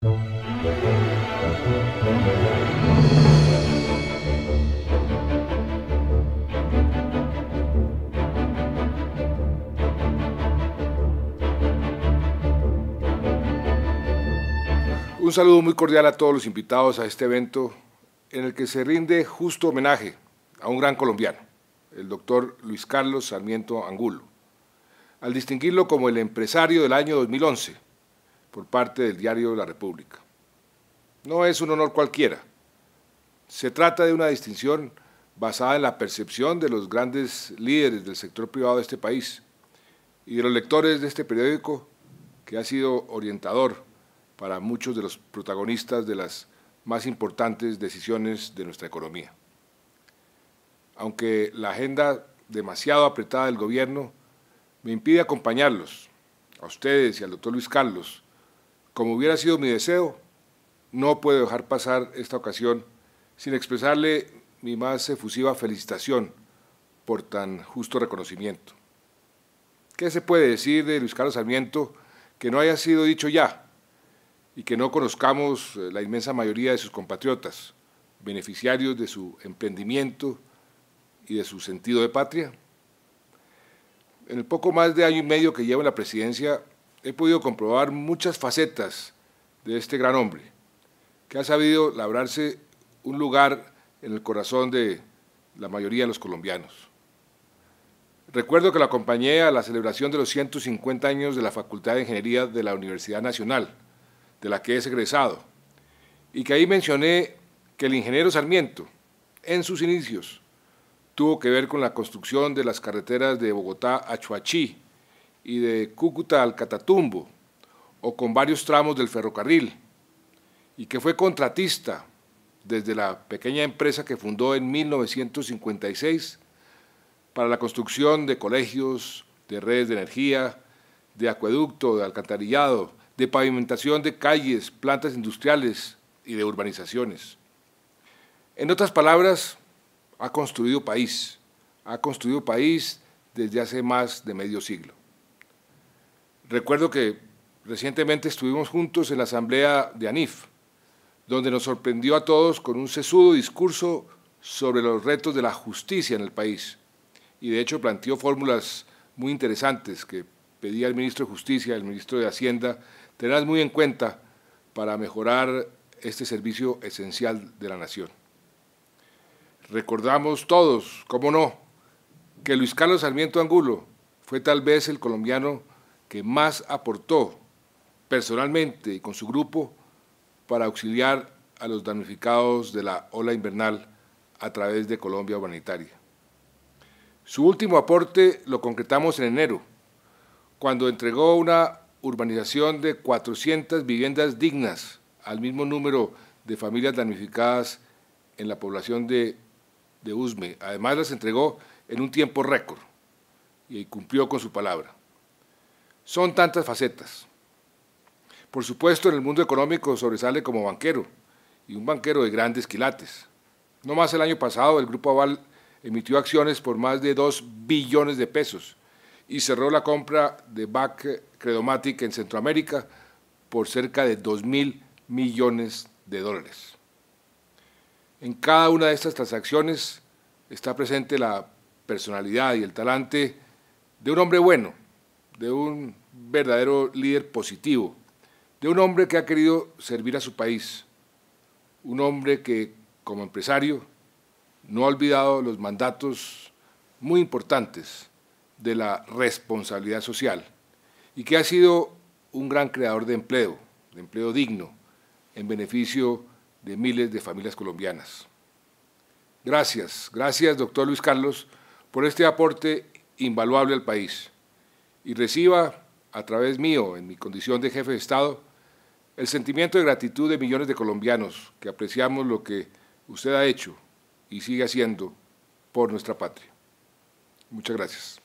Un saludo muy cordial a todos los invitados a este evento en el que se rinde justo homenaje a un gran colombiano, el doctor Luis Carlos Sarmiento Angulo, al distinguirlo como el empresario del año 2011 por parte del diario La República. No es un honor cualquiera. Se trata de una distinción basada en la percepción de los grandes líderes del sector privado de este país y de los lectores de este periódico que ha sido orientador para muchos de los protagonistas de las más importantes decisiones de nuestra economía. Aunque la agenda demasiado apretada del gobierno me impide acompañarlos, a ustedes y al doctor Luis Carlos, como hubiera sido mi deseo, no puedo dejar pasar esta ocasión sin expresarle mi más efusiva felicitación por tan justo reconocimiento. ¿Qué se puede decir de Luis Carlos Sarmiento que no haya sido dicho ya y que no conozcamos eh, la inmensa mayoría de sus compatriotas, beneficiarios de su emprendimiento y de su sentido de patria? En el poco más de año y medio que llevo en la presidencia, he podido comprobar muchas facetas de este gran hombre, que ha sabido labrarse un lugar en el corazón de la mayoría de los colombianos. Recuerdo que lo acompañé a la celebración de los 150 años de la Facultad de Ingeniería de la Universidad Nacional, de la que es egresado, y que ahí mencioné que el ingeniero Sarmiento, en sus inicios, tuvo que ver con la construcción de las carreteras de Bogotá a Chuachí, y de Cúcuta al Catatumbo, o con varios tramos del ferrocarril, y que fue contratista desde la pequeña empresa que fundó en 1956 para la construcción de colegios, de redes de energía, de acueducto, de alcantarillado, de pavimentación de calles, plantas industriales y de urbanizaciones. En otras palabras, ha construido país, ha construido país desde hace más de medio siglo. Recuerdo que recientemente estuvimos juntos en la asamblea de ANIF, donde nos sorprendió a todos con un sesudo discurso sobre los retos de la justicia en el país. Y de hecho planteó fórmulas muy interesantes que pedía el ministro de Justicia, el ministro de Hacienda, tenerlas muy en cuenta para mejorar este servicio esencial de la nación. Recordamos todos, cómo no, que Luis Carlos Sarmiento Angulo fue tal vez el colombiano que más aportó personalmente y con su grupo para auxiliar a los damnificados de la ola invernal a través de Colombia Humanitaria. Su último aporte lo concretamos en enero, cuando entregó una urbanización de 400 viviendas dignas al mismo número de familias damnificadas en la población de, de Usme. Además, las entregó en un tiempo récord y cumplió con su palabra. Son tantas facetas. Por supuesto, en el mundo económico sobresale como banquero, y un banquero de grandes quilates. No más el año pasado, el Grupo Aval emitió acciones por más de 2 billones de pesos y cerró la compra de BAC Credomatic en Centroamérica por cerca de 2 mil millones de dólares. En cada una de estas transacciones está presente la personalidad y el talante de un hombre bueno, de un verdadero líder positivo, de un hombre que ha querido servir a su país, un hombre que como empresario no ha olvidado los mandatos muy importantes de la responsabilidad social y que ha sido un gran creador de empleo, de empleo digno, en beneficio de miles de familias colombianas. Gracias, gracias doctor Luis Carlos por este aporte invaluable al país y reciba a través mío, en mi condición de jefe de Estado, el sentimiento de gratitud de millones de colombianos que apreciamos lo que usted ha hecho y sigue haciendo por nuestra patria. Muchas gracias.